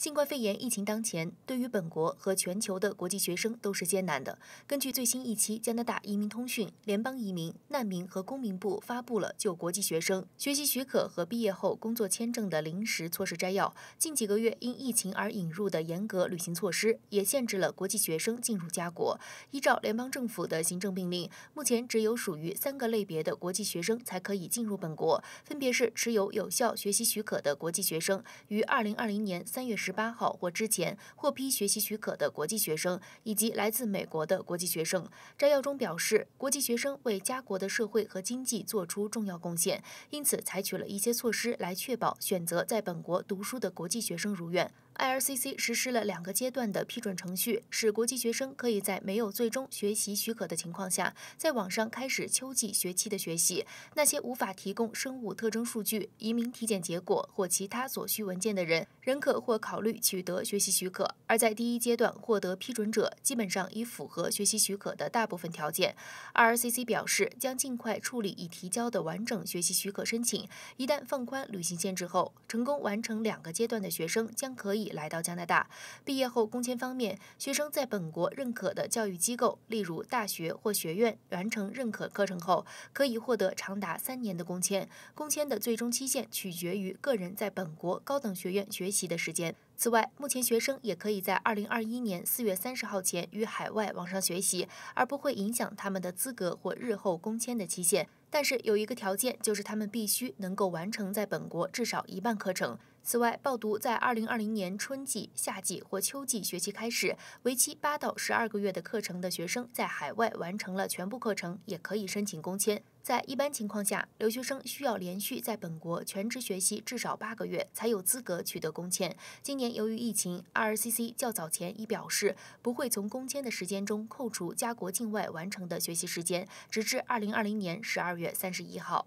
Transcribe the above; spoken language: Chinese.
新冠肺炎疫情当前，对于本国和全球的国际学生都是艰难的。根据最新一期《加拿大移民通讯》，联邦移民、难民和公民部发布了就国际学生学习许可和毕业后工作签证的临时措施摘要。近几个月因疫情而引入的严格旅行措施，也限制了国际学生进入家国。依照联邦政府的行政命令，目前只有属于三个类别的国际学生才可以进入本国，分别是持有有效学习许可的国际学生，于二零二零年三月十。十八号或之前获批学习许可的国际学生，以及来自美国的国际学生。摘要中表示，国际学生为家国的社会和经济做出重要贡献，因此采取了一些措施来确保选择在本国读书的国际学生如愿。IRCC 实施了两个阶段的批准程序，使国际学生可以在没有最终学习许可的情况下，在网上开始秋季学期的学习。那些无法提供生物特征数据、移民体检结果或其他所需文件的人，仍可或考虑取得学习许可。而在第一阶段获得批准者，基本上已符合学习许可的大部分条件。IRCC 表示，将尽快处理已提交的完整学习许可申请。一旦放宽旅行限制后，成功完成两个阶段的学生将可以。来到加拿大，毕业后工签方面，学生在本国认可的教育机构，例如大学或学院，完成认可课程后，可以获得长达三年的工签。工签的最终期限取决于个人在本国高等学院学习的时间。此外，目前学生也可以在二零二一年四月三十号前于海外网上学习，而不会影响他们的资格或日后工签的期限。但是有一个条件，就是他们必须能够完成在本国至少一半课程。此外，报读在2020年春季、夏季或秋季学期开始，为期八到十二个月的课程的学生，在海外完成了全部课程，也可以申请公签。在一般情况下，留学生需要连续在本国全职学习至少八个月，才有资格取得公签。今年由于疫情 r c c 较早前已表示不会从公签的时间中扣除加国境外完成的学习时间，直至2020年12月31号。